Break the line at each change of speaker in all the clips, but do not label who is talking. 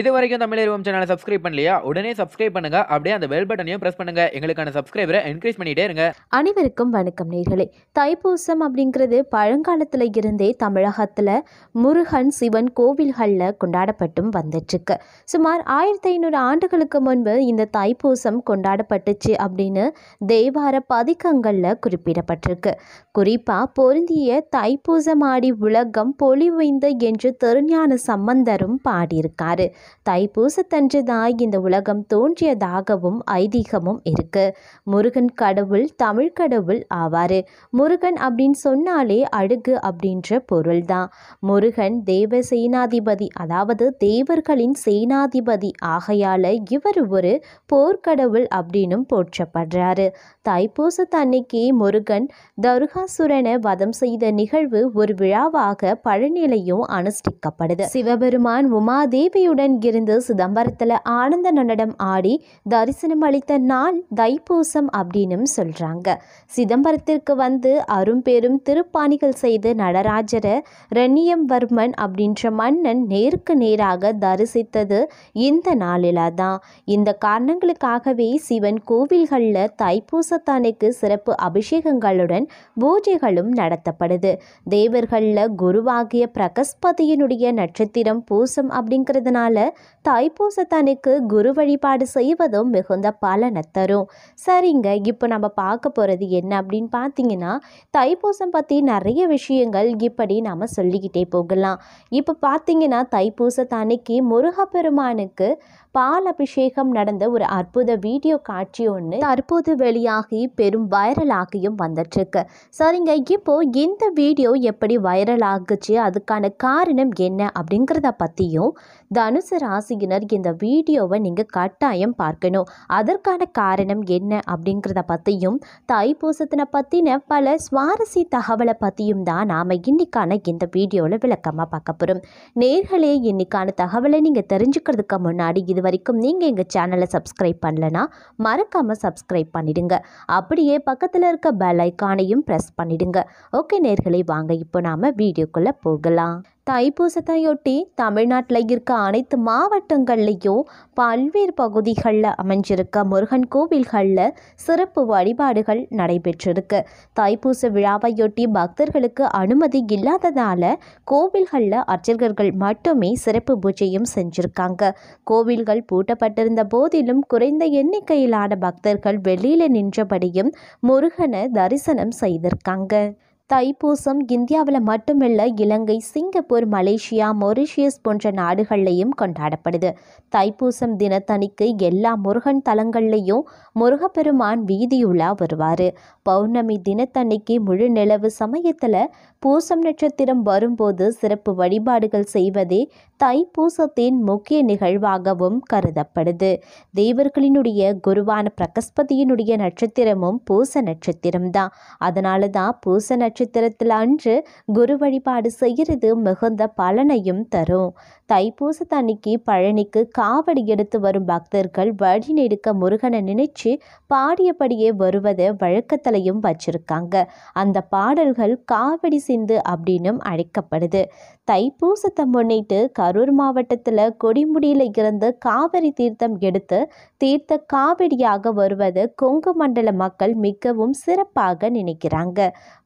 இது வரைக்கும் தமிழ் சேனலை சப்ஸ்கிரைப் பண்ணலையா உடனே சப்ஸ்கிரைப் பண்ணுங்க அப்படியே அந்த பெல் பட்டனையும் பிரஸ் பண்ணுங்க எங்களுக்கான சப்ஸ்கிரைபரை என்கரேஜ் பண்ணிகிட்டே இருங்க அனைவருக்கும் வணக்கம் நேர்களே தைப்பூசம் அப்படிங்கிறது பழங்காலத்தில் இருந்தே தமிழகத்தில் முருகன் சிவன் கோவில்களில் கொண்டாடப்பட்டும் வந்துட்டுருக்கு சுமார் ஆயிரத்தி ஐநூறு ஆண்டுகளுக்கு முன்பு இந்த தைப்பூசம் கொண்டாடப்பட்டுச்சு அப்படின்னு தேவார பதிக்கங்களில் குறிப்பிடப்பட்டிருக்கு குறிப்பாக பொருந்திய தைப்பூசமாடி உலகம் பொலிவைந்த என்று திருஞான சம்பந்தரும் பாடியிருக்காரு தைப்பூசத்தன்றுதான் இந்த உலகம் தோன்றியதாகவும் ஐதீகமும் இருக்கு முருகன் கடவுள் தமிழ் கடவுள் ஆவார் முருகன் அப்படின்னு சொன்னாலே அழுகு அப்படின்ற பொருள்தான் முருகன் தேவ சேனாதிபதி அதாவது தேவர்களின் சேனாதிபதி ஆகையால இவர் ஒரு போர்க்கடவுள் அப்படின்னும் போற்றப்படுறாரு தைப்பூசத்தன்னைக்கு முருகன் தருகாசுரனை வதம் செய்த நிகழ்வு ஒரு விழாவாக பழநிலையும் அனுஷ்டிக்கப்படுது சிவபெருமான் உமாதேவியுடன் இங்கிருந்து சிதம்பரத்தில் ஆனந்த நடனம் ஆடி தரிசனம் அளித்த நாள் தைப்பூசம் அப்படின்னு சொல்கிறாங்க சிதம்பரத்திற்கு வந்து அரும்பெரும் திருப்பாணிகள் செய்து நடராஜரை ரணியம்வர்மன் அப்படின்ற மன்னன் நேருக்கு நேராக தரிசித்தது இந்த நாளில் தான் இந்த காரணங்களுக்காகவே சிவன் கோவில்களில் தைப்பூசத்தானுக்கு சிறப்பு அபிஷேகங்களுடன் பூஜைகளும் நடத்தப்படுது தேவர்களில் குருவாகிய பிரகஸ்பதியினுடைய நட்சத்திரம் பூசம் அப்படிங்கிறதுனால தைப்பூசத்தனுக்கு குரு வழிபாடு செய்வதும் மிகுந்த பலனை தரும் சரிங்க இப்போ நம்ம பார்க்க போகிறது என்ன அப்படின்னு பார்த்தீங்கன்னா தைப்பூசம் பற்றி நிறைய விஷயங்கள் இப்படி நம்ம சொல்லிக்கிட்டே போகலாம் இப்போ பார்த்தீங்கன்னா தைப்பூசத்தன்னைக்கு முருகப்பெருமானுக்கு பால் அபிஷேகம் நடந்த ஒரு அற்புத வீடியோ காட்சி ஒன்று தற்போது வெளியாகி பெரும் வைரலாகியும் வந்துட்டுருக்கு சரிங்க இப்போ இந்த வீடியோ எப்படி வைரல் ஆகுச்சு அதுக்கான காரணம் என்ன அப்படிங்கிறத பற்றியும் தனுசு மேச ராசியினர் இந்த வீடியோவை நீங்கள் கட்டாயம் பார்க்கணும் அதற்கான காரணம் என்ன அப்படிங்கிறத பற்றியும் தைப்பூசத்தினை பற்றின பல சுவாரஸ்ய தகவலை பற்றியும் தான் நாம் இன்னைக்கான இந்த வீடியோவில் விளக்கமாக பார்க்க போகிறோம் நேர்களே இன்னைக்கான தகவலை நீங்கள் தெரிஞ்சுக்கிறதுக்கு முன்னாடி இது வரைக்கும் நீங்கள் எங்கள் சேனலை சப்ஸ்கிரைப் பண்ணலன்னா மறக்காமல் சப்ஸ்கிரைப் பண்ணிடுங்க அப்படியே பக்கத்தில் இருக்க பெல் ஐக்கானையும் ப்ரெஸ் பண்ணிடுங்க ஓகே நேர்களை வாங்க இப்போ நாம் வீடியோக்குள்ளே போகலாம் தைப்பூசத்தையொட்டி தமிழ்நாட்டில் இருக்க அனைத்து மாவட்டங்கள்லேயும் பல்வேறு பகுதிகளில் அமைஞ்சிருக்க முருகன் கோவில்களில் சிறப்பு வழிபாடுகள் நடைபெற்றிருக்கு தைப்பூச விழாவையொட்டி பக்தர்களுக்கு அனுமதி இல்லாததால் கோவில்களில் அர்ச்சகர்கள் மட்டுமே சிறப்பு பூஜையும் செஞ்சுருக்காங்க கோவில்கள் பூட்டப்பட்டிருந்த போதிலும் குறைந்த எண்ணிக்கையிலான பக்தர்கள் வெளியில் நின்றபடியும் முருகனை தரிசனம் செய்திருக்காங்க தைப்பூசம் இந்தியாவில் மட்டுமில்ல இலங்கை சிங்கப்பூர் மலேசியா மொரிஷியஸ் போன்ற நாடுகள்லையும் கொண்டாடப்படுது தைப்பூசம் தினத்தணிக்கு எல்லா முருகன் தலங்கள்லையும் முருகப்பெருமான் வீதியுலா வருவார் பௌர்ணமி தினத்தணிக்கு முழு நிலவு சமயத்தில் பூசம் நட்சத்திரம் வரும்போது சிறப்பு வழிபாடுகள் செய்வதே தைப்பூசத்தின் முக்கிய நிகழ்வாகவும் கருதப்படுது தேவர்களினுடைய குருவான பிரகஸ்பதியினுடைய நட்சத்திரமும் பூச நட்சத்திரம்தான் அதனால தான் பூச நட்ச நட்சத்திரத்தில் அன்று குரு வழிபாடு செய்கிறது மிகுந்த பலனையும் தரும் தைப்பூசத்தன்னைக்கு பழனிக்கு காவடி எடுத்து வரும் பக்தர்கள் வழி நெடுக்க முருகனை நினைச்சு பாடியபடியே வருவதை வழக்கத்திலையும் வச்சிருக்காங்க அந்த பாடல்கள் காவடி சிந்து அப்படின்னும் அழைக்கப்படுது தைப்பூசத்தை முன்னிட்டு கரூர் மாவட்டத்தில் கொடிமுடியில் இருந்து காவிரி தீர்த்தம் எடுத்து தீர்த்த காவடியாக வருவது கொங்கு மண்டல மக்கள் மிகவும் சிறப்பாக நினைக்கிறாங்க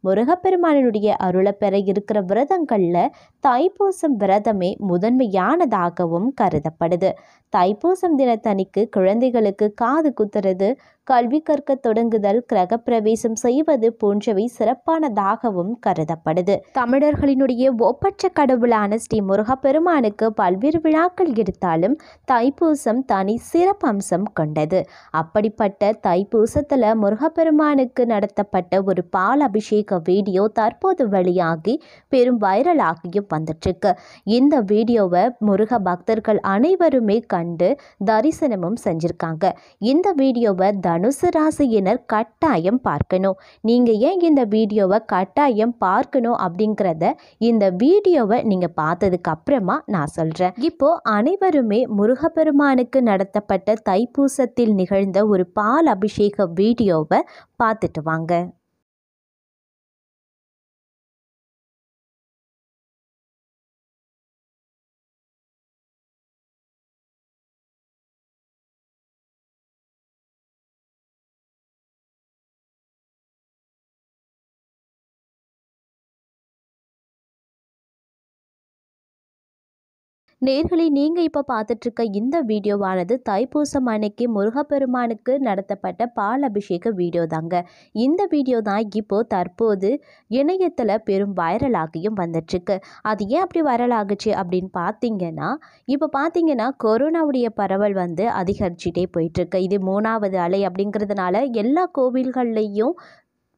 முருகப்பெருமானினுடைய அருளை பெற இருக்கிற விரதங்களில் தைப்பூசம் விரதமே முதன்மை சரியானதாகவும் கருதப்படுது தைப்பூசம் தினத்தனிக்கு குழந்தைகளுக்கு காது குத்துறது கல்வி கற்க தொடங்குதல் கிரகப்பிரவேசம் செய்வது போன்றவை சிறப்பானதாகவும் கருதப்படுது தமிழர்களினுடைய ஒப்பற்ற கடவுளான ஸ்ரீ முருகப்பெருமானுக்கு பல்வேறு விழாக்கள் எடுத்தாலும் தைப்பூசம் தனி சிறப்பம்சம் கொண்டது அப்படிப்பட்ட தைப்பூசத்தில் முருகப்பெருமானுக்கு நடத்தப்பட்ட ஒரு பால் அபிஷேக வீடியோ தற்போது வெளியாகி பெரும் வைரலாகியும் வந்துட்டுருக்கு இந்த வீடியோவை முருக பக்தர்கள் அனைவருமே கண்டு தரிசனமும் செஞ்சுருக்காங்க இந்த வீடியோவை தனுசு ராசியினர் கட்டாயம் பார்க்கணும் நீங்கள் ஏன் இந்த வீடியோவை கட்டாயம் பார்க்கணும் அப்படிங்கிறத இந்த வீடியோவை நீங்கள் பார்த்ததுக்கு அப்புறமா நான் சொல்கிறேன் இப்போ அனைவருமே முருகப்பெருமானுக்கு நடத்தப்பட்ட தைப்பூசத்தில் நிகழ்ந்த ஒரு பால் அபிஷேக வீடியோவை பார்த்துட்டு வாங்க நேர்களை நீங்கள் இப்போ பார்த்துட்ருக்க இந்த வீடியோவானது தைப்பூசம் அன்னைக்கு முருகப்பெருமானுக்கு நடத்தப்பட்ட பால் அபிஷேக வீடியோ தாங்க இந்த வீடியோ தான் இப்போது தற்போது இணையத்தில் பெரும் வைரலாகியும் வந்துட்டுருக்கு அது ஏன் அப்படி வைரலாகுச்சு அப்படின்னு பார்த்தீங்கன்னா இப்போ பார்த்தீங்கன்னா கொரோனாவுடைய பரவல் வந்து அதிகரிச்சுட்டே போயிட்டுருக்கு இது மூணாவது அலை அப்படிங்கிறதுனால எல்லா கோவில்கள்லேயும்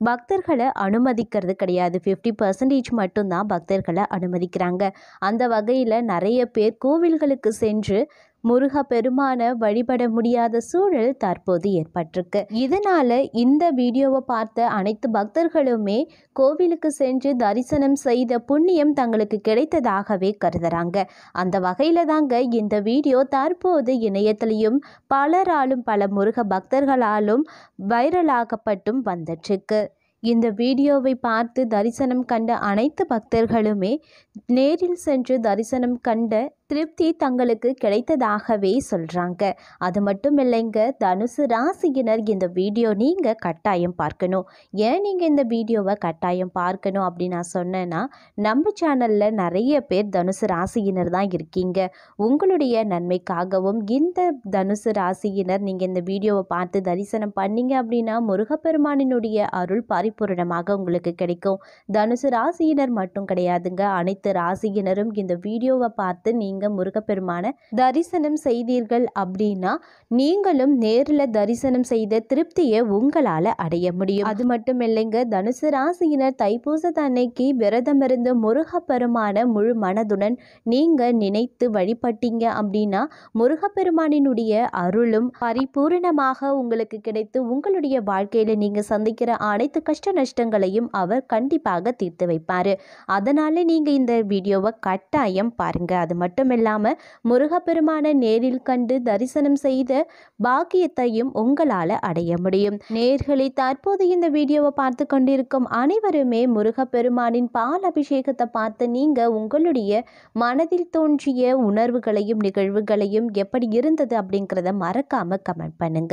பக்தர்களை அனுமதிக்கிறது கிடையாது ஃபிஃப்டி பர்சன்டேஜ் மட்டும்தான் பக்தர்களை அனுமதிக்கிறாங்க அந்த வகையில் நிறைய பேர் கோவில்களுக்கு சென்று முருக பெருமான வழிபட முடியாத சூழல் தற்போது ஏற்பட்டிருக்கு இதனால இந்த வீடியோவை பார்த்த அனைத்து பக்தர்களுமே கோவிலுக்கு சென்று தரிசனம் செய்த புண்ணியம் தங்களுக்கு கிடைத்ததாகவே கருதுறாங்க அந்த வகையில தாங்க இந்த வீடியோ தற்போது இணையத்திலையும் பலராலும் பல முருக பக்தர்களாலும் வைரலாகப்பட்டும் வந்துட்டுருக்கு இந்த வீடியோவை பார்த்து தரிசனம் கண்ட அனைத்து பக்தர்களுமே நேரில் சென்று தரிசனம் கண்ட திருப்தி தங்களுக்கு கிடைத்ததாகவே சொல்கிறாங்க அது மட்டும் இல்லைங்க தனுசு ராசியினர் இந்த வீடியோ நீங்கள் கட்டாயம் பார்க்கணும் ஏன் நீங்கள் இந்த வீடியோவை கட்டாயம் பார்க்கணும் அப்படின்னு நான் சொன்னேன்னா நம்ம சேனலில் நிறைய பேர் தனுசு ராசியினர் தான் இருக்கீங்க உங்களுடைய நன்மைக்காகவும் இந்த தனுசு ராசியினர் நீங்கள் இந்த வீடியோவை பார்த்து தரிசனம் பண்ணீங்க அப்படின்னா முருகப்பெருமானினுடைய அருள் பரிபூரணமாக உங்களுக்கு கிடைக்கும் தனுசு ராசியினர் மட்டும் கிடையாதுங்க அனைத்து ராசியினரும் இந்த வீடியோவை பார்த்து நீங்கள் நீங்கள் முருகப்பெருமான தரிசனம் செய்தீர்கள் அப்படின்னா நீங்களும் நேரில் தரிசனம் செய்த திருப்தியை உங்களால் அடைய முடியும் அது மட்டும் இல்லைங்க தனுசு ராசியினர் தைப்பூச அன்னைக்கு விரதம் இருந்து முருகப்பெருமான முழு மனதுடன் நீங்கள் நினைத்து வழிபட்டீங்க அப்படின்னா முருகப்பெருமானினுடைய அருளும் பரிபூர்ணமாக உங்களுக்கு கிடைத்து உங்களுடைய வாழ்க்கையில நீங்கள் சந்திக்கிற அனைத்து கஷ்ட நஷ்டங்களையும் அவர் கண்டிப்பாக தீர்த்து வைப்பாரு அதனால நீங்கள் இந்த வீடியோவை கட்டாயம் பாருங்க அது மட்டும் மட்டுமில்லாமல் முருகப்பெருமானை நேரில் கண்டு தரிசனம் செய்த பாக்கியத்தையும் உங்களால் அடைய முடியும் நேர்களை தற்போது இந்த வீடியோவை பார்த்து கொண்டிருக்கும் அனைவருமே முருகப்பெருமானின் பால் அபிஷேகத்தை பார்த்து நீங்கள் உங்களுடைய மனதில் தோன்றிய உணர்வுகளையும் நிகழ்வுகளையும் எப்படி இருந்தது அப்படிங்கிறத மறக்காமல் கமெண்ட் பண்ணுங்க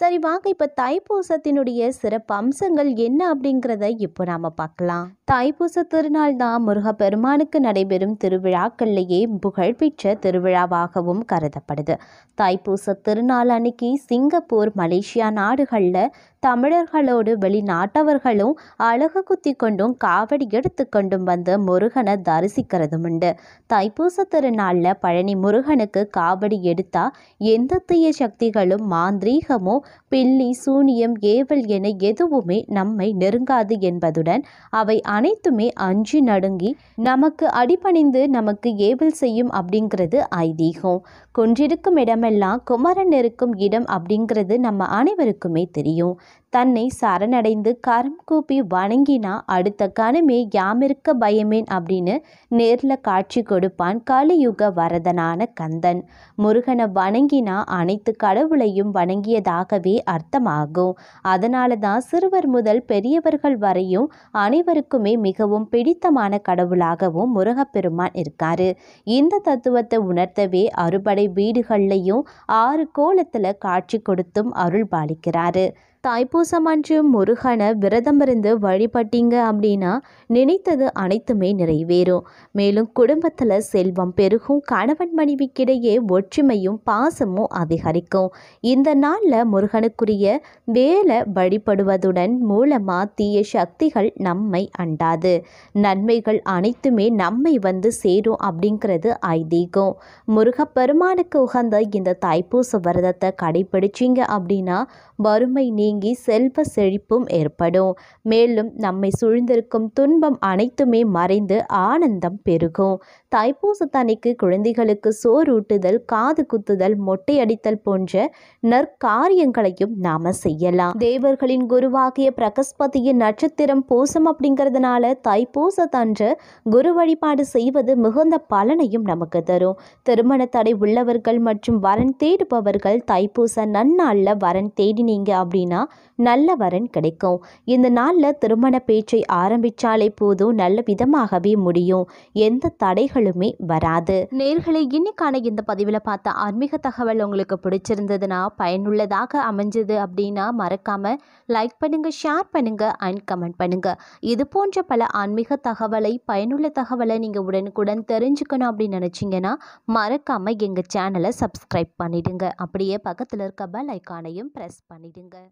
சரி வாங்க இப்போ தைப்பூசத்தினுடைய சிறப்பு அம்சங்கள் என்ன அப்படிங்கிறத இப்போ நாம் பார்க்கலாம் தாய்பூச திருநாள் தான் முருகப்பெருமானுக்கு நடைபெறும் திருவிழாக்கள்லேயே புகழ் புகழ்பெற்ற திருவிழாவாகவும் கருதப்படுது தைப்பூச திருநாள் அன்னைக்கு சிங்கப்பூர் மலேசியா நாடுகளில் தமிழர்களோடு வெளிநாட்டவர்களும் அழகு குத்தி கொண்டும் காவடி எடுத்து கொண்டும் வந்து முருகனை தரிசிக்கிறதும் உண்டு தைப்பூச திருநாளில் பழனி முருகனுக்கு காவடி எடுத்தா எந்த தீய சக்திகளும் மாந்திரீகமோ பில்லி சூனியம் ஏவல் என எதுவுமே நம்மை நெருங்காது என்பதுடன் அவை அனைத்துமே அஞ்சி நடுங்கி நமக்கு அடிபணிந்து நமக்கு ஏவல் செய்யும் அப்படிங்கிறது ஐதீகம் கொன்றிருக்கும் இடமெல்லாம் குமரன் இருக்கும் இடம் அப்படிங்கிறது நம்ம அனைவருக்குமே தெரியும் தன்னை சரணடைந்து கரம் கூப்பி வணங்கினா அடுத்த கணமே யாமிருக்க பயமேன் அப்படின்னு நேரில் காட்சி கொடுப்பான் கலியுக வரதனான கந்தன் முருகனை வணங்கினா அனைத்து கடவுளையும் வணங்கியதாகவே அர்த்தமாகும் அதனால தான் சிறுவர் முதல் பெரியவர்கள் வரையும் அனைவருக்குமே மிகவும் பிடித்தமான கடவுளாகவும் முருகப்பெருமான் இருக்காரு இந்த தத்துவத்தை உணர்த்தவே அறுபடை வீடுகள்லையும் ஆறு கோலத்தில் காட்சி கொடுத்தும் அருள் பாலிக்கிறாரு தைப்பூசம் அன்று முருகனை விரதம் இருந்து வழிபட்டீங்க அப்படின்னா நினைத்தது அனைத்துமே நிறைவேறும் மேலும் குடும்பத்தில் செல்வம் பெருகும் கணவன் மனைவிக்கிடையே ஒற்றுமையும் பாசமும் அதிகரிக்கும் இந்த நாளில் முருகனுக்குரிய வேலை வழிபடுவதுடன் மூலமாக தீய சக்திகள் நம்மை அண்டாது நன்மைகள் அனைத்துமே நம்மை வந்து சேரும் அப்படிங்கிறது ஐதீகம் முருகப்பெருமானுக்கு உகந்த இந்த தாய்ப்பூச விரதத்தை கடைபிடிச்சிங்க அப்படின்னா வறுமை நீ நீங்கி செல்வ செழிப்பும் ஏற்படும் மேலும் நம்மை சூழ்ந்திருக்கும் துன்பம் அனைத்துமே மறைந்து ஆனந்தம் பெருகும் தனிக்கு குழந்தைகளுக்கு சோரூட்டுதல் காது குத்துதல் மொட்டையடித்தல் போன்ற நற்காரியங்களையும் நாம செய்யலாம் தேவர்களின் குருவாகிய பிரகஸ்பதியின் நட்சத்திரம் பூசம் அப்படிங்கிறதுனால தன்று குரு வழிபாடு செய்வது மிகுந்த பலனையும் நமக்கு தரும் திருமண தடை உள்ளவர்கள் மற்றும் வரன் தேடுபவர்கள் தைப்பூச நன்னாளில் வரன் தேடினீங்க அப்படின்னா பண்ணிங்கன்னா நல்ல வரன் கிடைக்கும் இந்த நாளில் திருமண பேச்சை ஆரம்பித்தாலே போதும் நல்ல விதமாகவே முடியும் எந்த தடைகளுமே வராது நேர்களை இன்னைக்கான இந்த பதிவில் பார்த்த ஆன்மீக தகவல் உங்களுக்கு பிடிச்சிருந்ததுன்னா பயனுள்ளதாக அமைஞ்சது அப்படின்னா மறக்காமல் லைக் பண்ணுங்கள் ஷேர் பண்ணுங்கள் அண்ட் கமெண்ட் பண்ணுங்கள் இது போன்ற பல ஆன்மீக தகவலை பயனுள்ள தகவலை நீங்கள் உடனுக்குடன் தெரிஞ்சுக்கணும் அப்படின்னு நினச்சிங்கன்னா மறக்காமல் எங்கள் சேனலை சப்ஸ்கிரைப் பண்ணிவிடுங்க அப்படியே பக்கத்தில் இருக்க பெல் ஐக்கானையும் ப்ரெஸ் பண்ணிவிடுங்க